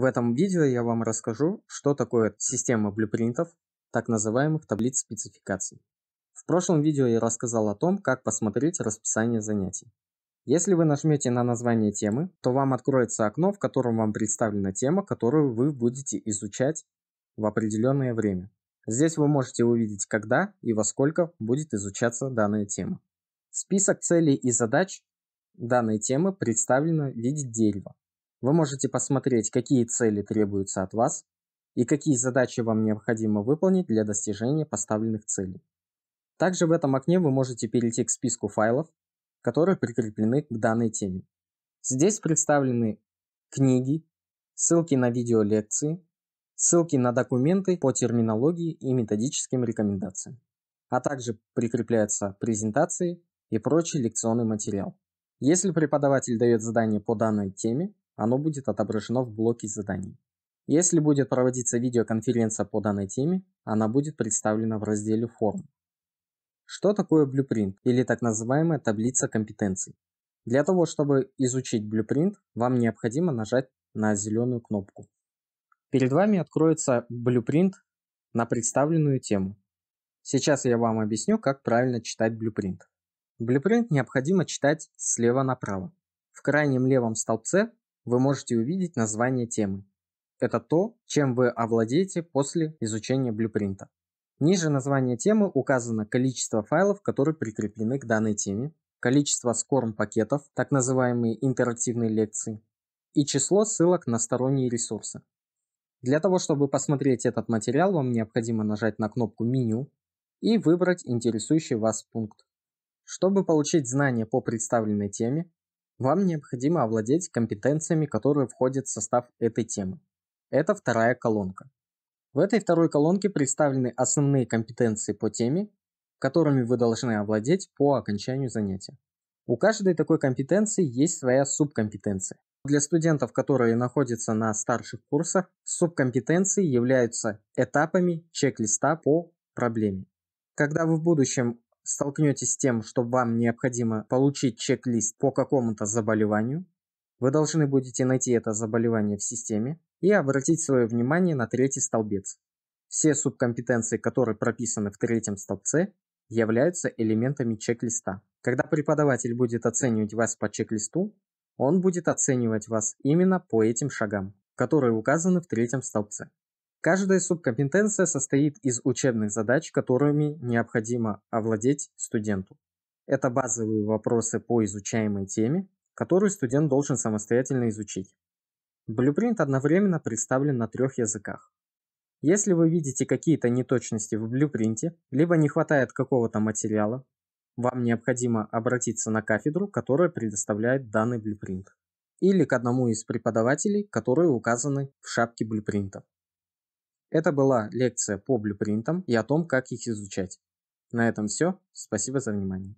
В этом видео я вам расскажу, что такое система блюпринтов, так называемых таблиц спецификаций. В прошлом видео я рассказал о том, как посмотреть расписание занятий. Если вы нажмете на название темы, то вам откроется окно, в котором вам представлена тема, которую вы будете изучать в определенное время. Здесь вы можете увидеть, когда и во сколько будет изучаться данная тема. Список целей и задач данной темы представлено в виде дерева. Вы можете посмотреть, какие цели требуются от вас и какие задачи вам необходимо выполнить для достижения поставленных целей. Также в этом окне вы можете перейти к списку файлов, которые прикреплены к данной теме. Здесь представлены книги, ссылки на видео лекции, ссылки на документы по терминологии и методическим рекомендациям, а также прикрепляются презентации и прочий лекционный материал. Если преподаватель дает задание по данной теме, оно будет отображено в блоке заданий. Если будет проводиться видеоконференция по данной теме, она будет представлена в разделе «Форм». Что такое Blueprint или так называемая таблица компетенций? Для того, чтобы изучить Blueprint, вам необходимо нажать на зеленую кнопку. Перед вами откроется Blueprint на представленную тему. Сейчас я вам объясню, как правильно читать Blueprint. Blueprint необходимо читать слева направо. В крайнем левом столбце вы можете увидеть название темы. Это то, чем вы овладеете после изучения блюпринта. Ниже названия темы указано количество файлов, которые прикреплены к данной теме, количество скорм-пакетов, так называемые интерактивные лекции, и число ссылок на сторонние ресурсы. Для того, чтобы посмотреть этот материал, вам необходимо нажать на кнопку «Меню» и выбрать интересующий вас пункт. Чтобы получить знания по представленной теме, вам необходимо овладеть компетенциями, которые входят в состав этой темы. Это вторая колонка. В этой второй колонке представлены основные компетенции по теме, которыми вы должны овладеть по окончанию занятия. У каждой такой компетенции есть своя субкомпетенция. Для студентов, которые находятся на старших курсах, субкомпетенции являются этапами чек-листа по проблеме. Когда вы в будущем столкнетесь с тем, что вам необходимо получить чек-лист по какому-то заболеванию, вы должны будете найти это заболевание в системе и обратить свое внимание на третий столбец. Все субкомпетенции, которые прописаны в третьем столбце, являются элементами чек-листа. Когда преподаватель будет оценивать вас по чек-листу, он будет оценивать вас именно по этим шагам, которые указаны в третьем столбце. Каждая субкомпетенция состоит из учебных задач, которыми необходимо овладеть студенту. Это базовые вопросы по изучаемой теме, которую студент должен самостоятельно изучить. Блюпринт одновременно представлен на трех языках. Если вы видите какие-то неточности в блюпринте, либо не хватает какого-то материала, вам необходимо обратиться на кафедру, которая предоставляет данный блюпринт, или к одному из преподавателей, которые указаны в шапке блюпринта. Это была лекция по блюпринтам и о том, как их изучать. На этом все. Спасибо за внимание.